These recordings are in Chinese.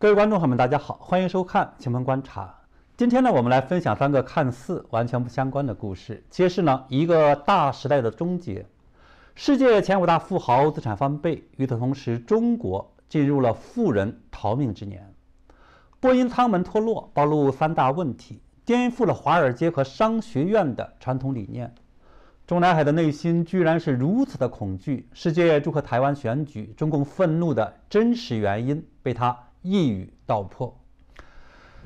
各位观众朋友们，大家好，欢迎收看《晴鹏观察》。今天呢，我们来分享三个看似完全不相关的故事，揭示呢一个大时代的终结。世界前五大富豪资产翻倍，与此同时，中国进入了富人逃命之年。波音舱门脱落，暴露三大问题，颠覆了华尔街和商学院的传统理念。中南海的内心居然是如此的恐惧。世界祝贺台湾选举，中共愤怒的真实原因被他。一语道破。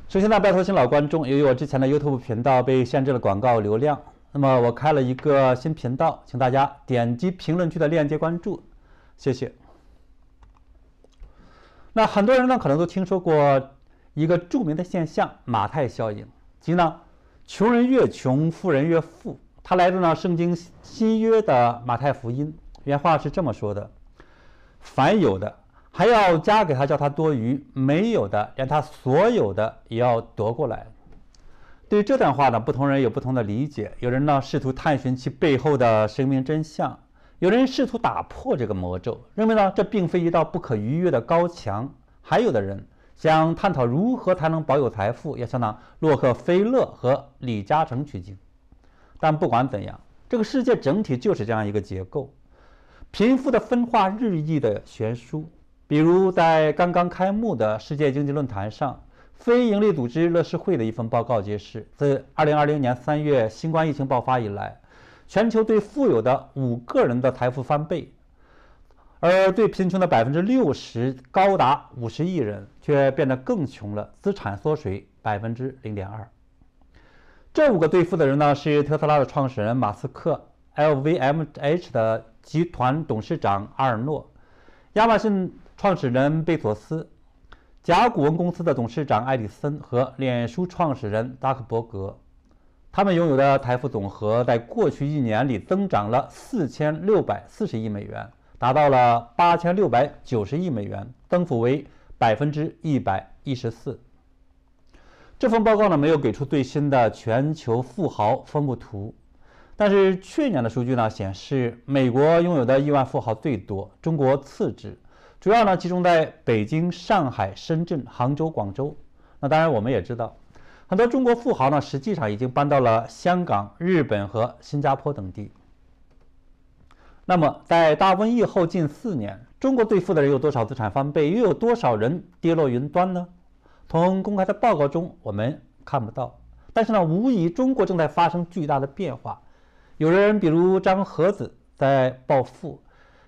首先呢，拜托新老观众，由于我之前的 YouTube 频道被限制了广告流量，那么我开了一个新频道，请大家点击评论区的链接关注，谢谢。那很多人呢，可能都听说过一个著名的现象——马太效应，即呢，穷人越穷，富人越富。它来自呢《圣经》新约的《马太福音》，原话是这么说的：“凡有的。”还要加给他，叫他多余没有的，连他所有的也要夺过来。对于这段话呢，不同人有不同的理解。有人呢试图探寻其背后的生命真相；有人试图打破这个魔咒，认为呢这并非一道不可逾越的高墙。还有的人想探讨如何才能保有财富，要向呢洛克菲勒和李嘉诚取经。但不管怎样，这个世界整体就是这样一个结构，贫富的分化日益的悬殊。比如，在刚刚开幕的世界经济论坛上，非营利组织乐视会的一份报告揭示：自2020年3月新冠疫情爆发以来，全球最富有的五个人的财富翻倍，而对贫穷的60%、高达50亿人却变得更穷了，资产缩水0.2%。这五个最富的人呢，是特斯拉的创始人马斯克、LVMH 的集团董事长阿尔诺、亚马逊。创始人贝索斯、甲骨文公司的董事长艾里森和脸书创始人扎克伯格，他们拥有的财富总和在过去一年里增长了四千六百四十亿美元，达到了八千六百九十亿美元，增幅为百分之一百一十四。这份报告呢没有给出最新的全球富豪分布图，但是去年的数据呢显示，美国拥有的亿万富豪最多，中国次之。主要呢集中在北京、上海、深圳、杭州、广州。那当然，我们也知道，很多中国富豪呢实际上已经搬到了香港、日本和新加坡等地。那么，在大瘟疫后近四年，中国最富的人有多少资产翻倍？又有多少人跌落云端呢？从公开的报告中我们看不到。但是呢，无疑中国正在发生巨大的变化。有人，比如张和子，在暴富。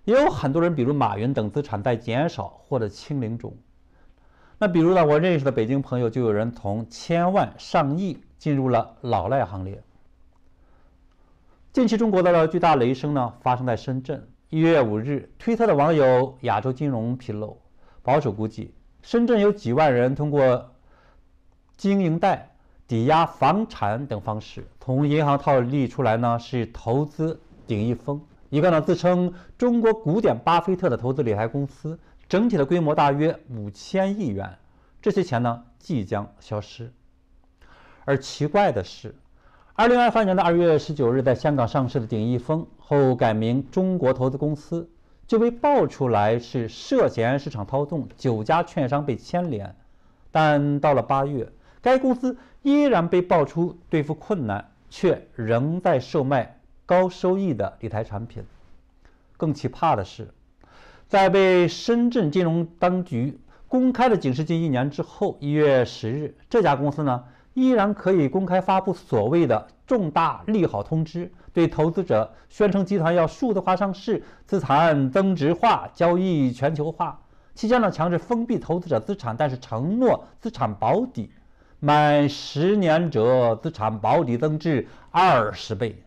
也有很多人，比如马云等资产在减少或者清零中。那比如呢，我认识的北京朋友就有人从千万上亿进入了老赖行列。近期中国的巨大雷声呢，发生在深圳。一月五日，推特的网友亚洲金融披露，保守估计，深圳有几万人通过经营贷、抵押房产等方式从银行套利出来呢，是投资顶一峰。一个呢自称中国古典巴菲特的投资理财公司，整体的规模大约五千亿元，这些钱呢即将消失。而奇怪的是，二零二三年的二月十九日在香港上市的鼎益丰后改名中国投资公司，就被曝出来是涉嫌市场操纵，九家券商被牵连。但到了八月，该公司依然被爆出兑付困难，却仍在售卖。高收益的理财产品，更奇葩的是，在被深圳金融当局公开的警示近一年之后，一月十日，这家公司呢依然可以公开发布所谓的重大利好通知，对投资者宣称集团要数字化上市、资产增值化、交易全球化。期间呢，强制封闭投资者资产，但是承诺资产保底，满十年者资产保底增至二十倍。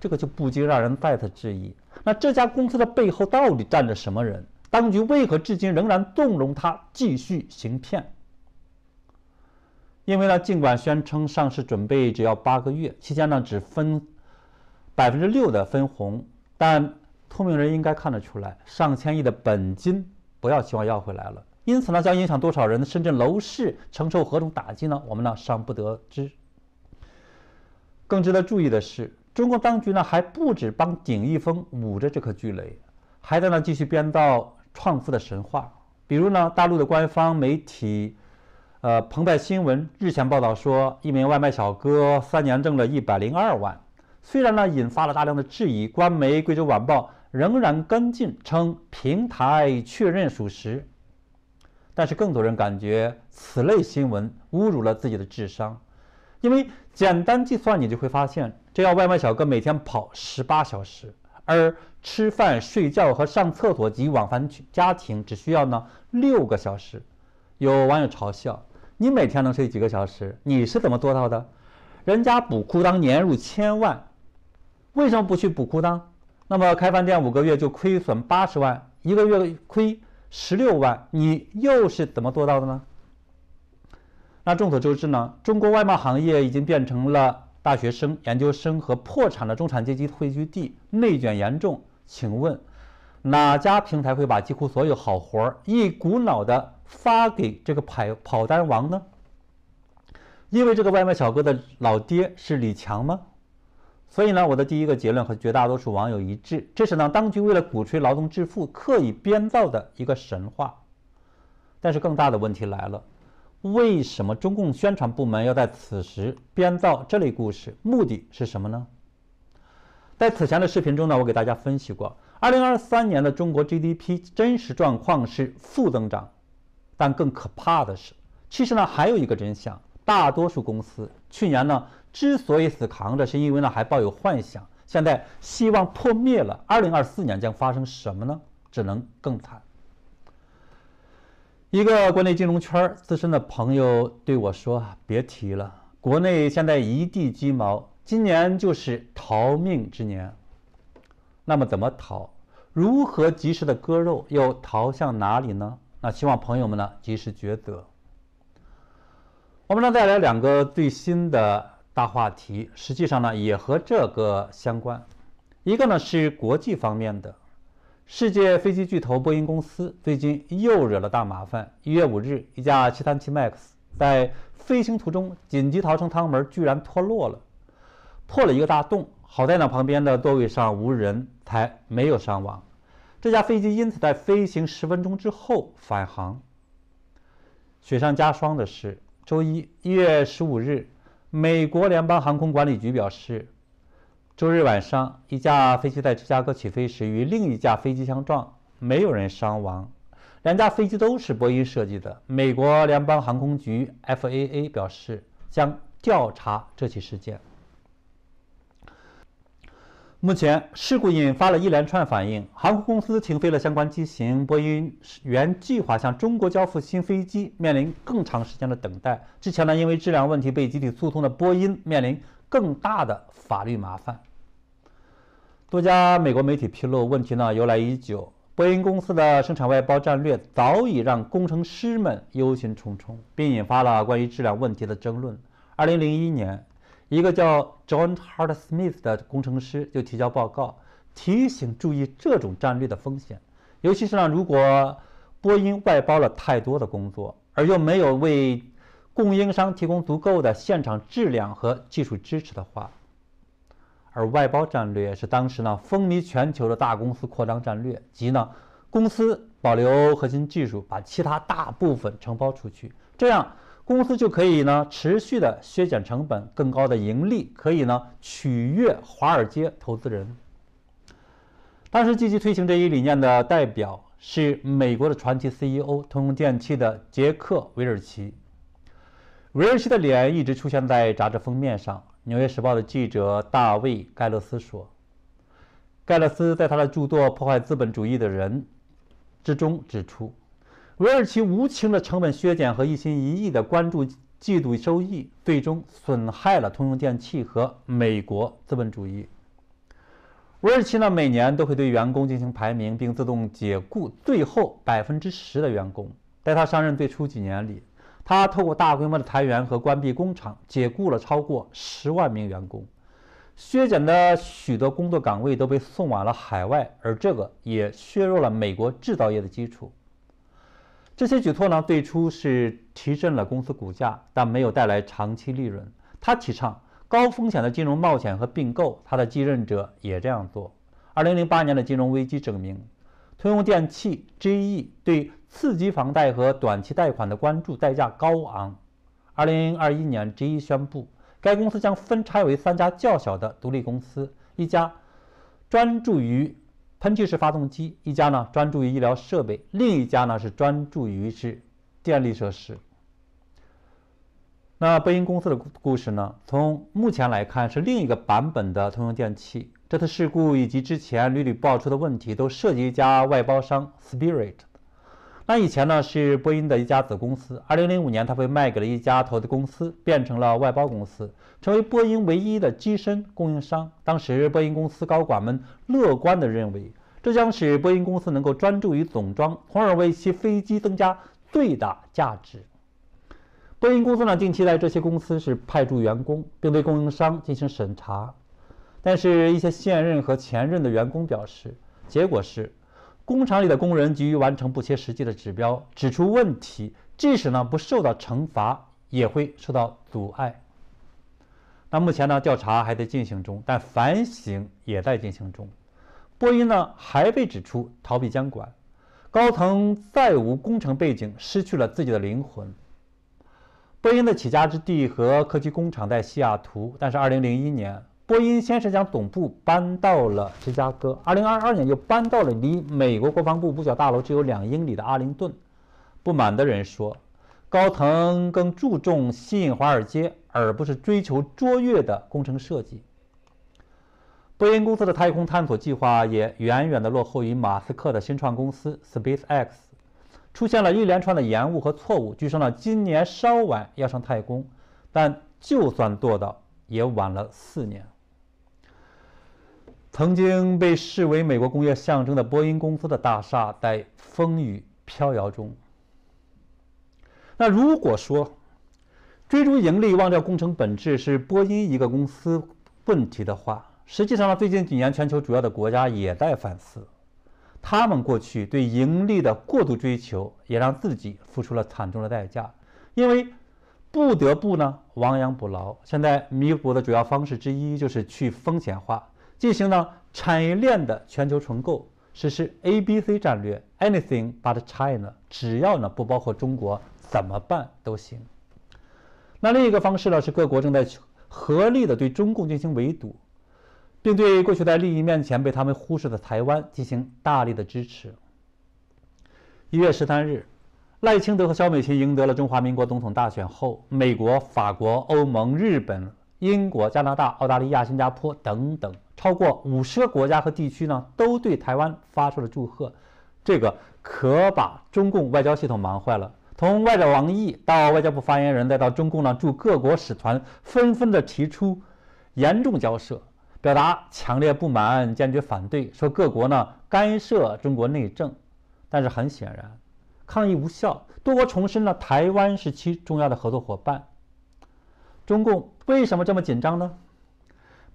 这个就不禁让人再次质疑：那这家公司的背后到底站着什么人？当局为何至今仍然纵容他继续行骗？因为呢，尽管宣称上市准备只要八个月，期间呢只分百分之六的分红，但聪明人应该看得出来，上千亿的本金不要希望要回来了。因此呢，将影响多少人？的深圳楼市承受何种打击呢？我们呢尚不得知。更值得注意的是。中国当局呢，还不止帮景逸峰捂着这颗巨雷，还在那继续编造创富的神话。比如呢，大陆的官方媒体，呃，澎湃新闻日前报道说，一名外卖小哥三年挣了一百零二万，虽然呢引发了大量的质疑，官媒《贵州晚报》仍然跟进称平台确认属实，但是更多人感觉此类新闻侮辱了自己的智商。因为简单计算，你就会发现，这要外卖小哥每天跑十八小时，而吃饭、睡觉和上厕所及往返去家庭只需要呢六个小时。有网友嘲笑：“你每天能睡几个小时？你是怎么做到的？”人家补裤裆年入千万，为什么不去补裤裆？那么开饭店五个月就亏损八十万，一个月亏十六万，你又是怎么做到的呢？那众所周知呢，中国外贸行业已经变成了大学生、研究生和破产的中产阶级汇聚地，内卷严重。请问哪家平台会把几乎所有好活儿一股脑的发给这个跑跑单王呢？因为这个外卖小哥的老爹是李强吗？所以呢，我的第一个结论和绝大多数网友一致，这是呢，当局为了鼓吹劳动致富刻意编造的一个神话。但是更大的问题来了。为什么中共宣传部门要在此时编造这类故事？目的是什么呢？在此前的视频中呢，我给大家分析过，2023年的中国 GDP 真实状况是负增长。但更可怕的是，其实呢还有一个真相：大多数公司去年呢之所以死扛着，是因为呢还抱有幻想。现在希望破灭了，2024年将发生什么呢？只能更惨。一个国内金融圈资深的朋友对我说：“别提了，国内现在一地鸡毛，今年就是逃命之年。那么怎么逃？如何及时的割肉？又逃向哪里呢？那希望朋友们呢及时抉择。我们呢带来两个最新的大话题，实际上呢也和这个相关。一个呢是国际方面的。”世界飞机巨头波音公司最近又惹了大麻烦。一月五日，一架737 MAX 在飞行途中，紧急逃生舱门居然脱落了，破了一个大洞。好在呢，旁边的座位上无人，才没有伤亡。这架飞机因此在飞行十分钟之后返航。雪上加霜的是，周一，一月十五日，美国联邦航空管理局表示。周日晚上，一架飞机在芝加哥起飞时与另一架飞机相撞，没有人伤亡。两架飞机都是波音设计的。美国联邦航空局 （FAA） 表示将调查这起事件。目前，事故引发了一连串反应，航空公司停飞了相关机型。波音原计划向中国交付新飞机，面临更长时间的等待。之前呢，因为质量问题被集体诉讼的波音，面临更大的法律麻烦。多家美国媒体披露，问题呢由来已久。波音公司的生产外包战略早已让工程师们忧心忡忡，并引发了关于质量问题的争论。二零零一年，一个叫 John Hart Smith 的工程师就提交报告，提醒注意这种战略的风险，尤其是呢，如果波音外包了太多的工作，而又没有为供应商提供足够的现场质量和技术支持的话。而外包战略是当时呢风靡全球的大公司扩张战略，即呢公司保留核心技术，把其他大部分承包出去，这样公司就可以呢持续的削减成本，更高的盈利，可以呢取悦华尔街投资人。当时积极推行这一理念的代表是美国的传奇 CEO 通用电气的杰克韦尔奇。韦尔奇的脸一直出现在杂志封面上。《纽约时报》的记者大卫·盖勒斯说，盖勒斯在他的著作《破坏资本主义的人》之中指出，韦尔奇无情的成本削减和一心一意的关注季度收益，最终损害了通用电气和美国资本主义。韦尔奇呢，每年都会对员工进行排名，并自动解雇最后百分之十的员工。在他上任最初几年里。他透过大规模的裁员和关闭工厂，解雇了超过十万名员工，削减的许多工作岗位都被送往了海外，而这个也削弱了美国制造业的基础。这些举措呢，最初是提振了公司股价，但没有带来长期利润。他提倡高风险的金融冒险和并购，他的继任者也这样做。二零零八年的金融危机证明。通用电气 GE 对刺激房贷和短期贷款的关注代价高昂。二零二一年，GE 宣布该公司将分拆为三家较小的独立公司：一家专注于喷气式发动机，一家呢专注于医疗设备，另一家呢是专注于是电力设施。那波音公司的故事呢？从目前来看，是另一个版本的通用电气。这次事故以及之前屡屡爆出的问题，都涉及一家外包商 Spirit。那以前呢是波音的一家子公司。二零零五年，它被卖给了一家投资公司，变成了外包公司，成为波音唯一的机身供应商。当时，波音公司高管们乐观地认为，这将使波音公司能够专注于总装，从而为其飞机增加最大价值。波音公司呢近期在这些公司是派驻员工，并对供应商进行审查。但是，一些现任和前任的员工表示，结果是，工厂里的工人急于完成不切实际的指标，指出问题，即使呢不受到惩罚，也会受到阻碍。那目前呢调查还在进行中，但反省也在进行中。波音呢还被指出逃避监管，高层再无工程背景，失去了自己的灵魂。波音的起家之地和科技工厂在西雅图，但是2001年。波音先是将总部搬到了芝加哥，2022年又搬到了离美国国防部五角大楼只有两英里的阿灵顿。不满的人说，高层更注重吸引华尔街，而不是追求卓越的工程设计。波音公司的太空探索计划也远远的落后于马斯克的新创公司 SpaceX，出现了一连串的延误和错误。据说呢，今年稍晚要上太空，但就算做到，也晚了四年。曾经被视为美国工业象征的波音公司的大厦在风雨飘摇中。那如果说追逐盈利、忘掉工程本质是波音一个公司问题的话，实际上呢，最近几年，全球主要的国家也在反思，他们过去对盈利的过度追求也让自己付出了惨重的代价。因为不得不呢，亡羊补牢。现在弥补的主要方式之一就是去风险化。进行了产业链的全球重构，实施 A B C 战略，Anything but China，只要呢不包括中国，怎么办都行。那另一个方式呢是各国正在合力的对中共进行围堵，并对过去在利益面前被他们忽视的台湾进行大力的支持。一月十三日，赖清德和肖美琴赢得了中华民国总统大选后，美国、法国、欧盟、日本。英国、加拿大、澳大利亚、新加坡等等，超过五十个国家和地区呢，都对台湾发出了祝贺。这个可把中共外交系统忙坏了。从外长王毅到外交部发言人，再到中共呢驻各国使团，纷纷的提出严重交涉，表达强烈不满，坚决反对，说各国呢干涉中国内政。但是很显然，抗议无效。多国重申了台湾是其重要的合作伙伴。中共为什么这么紧张呢？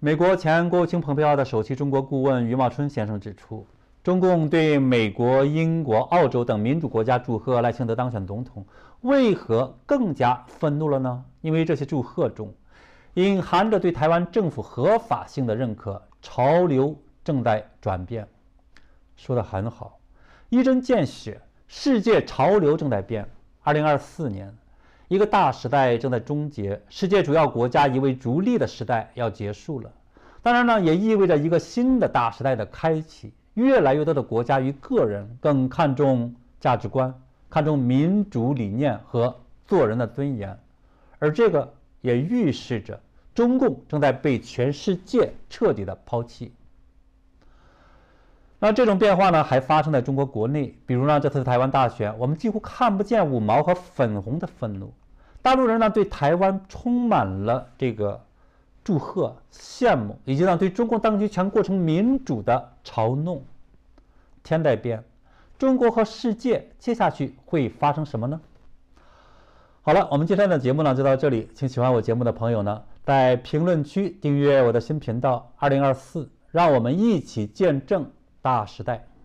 美国前国务卿蓬佩奥的首席中国顾问余茂春先生指出，中共对美国、英国、澳洲等民主国家祝贺赖清德当选总统，为何更加愤怒了呢？因为这些祝贺中隐含着对台湾政府合法性的认可，潮流正在转变。说的很好，一针见血，世界潮流正在变。二零二四年。一个大时代正在终结，世界主要国家一味逐利的时代要结束了。当然呢，也意味着一个新的大时代的开启。越来越多的国家与个人更看重价值观，看重民主理念和做人的尊严，而这个也预示着中共正在被全世界彻底的抛弃。那这种变化呢，还发生在中国国内，比如呢，这次台湾大选，我们几乎看不见五毛和粉红的愤怒，大陆人呢对台湾充满了这个祝贺、羡慕，以及呢对中国当局全过程民主的嘲弄。天在变，中国和世界接下去会发生什么呢？好了，我们今天的节目呢就到这里，请喜欢我节目的朋友呢在评论区订阅我的新频道二零二四，让我们一起见证。大时代。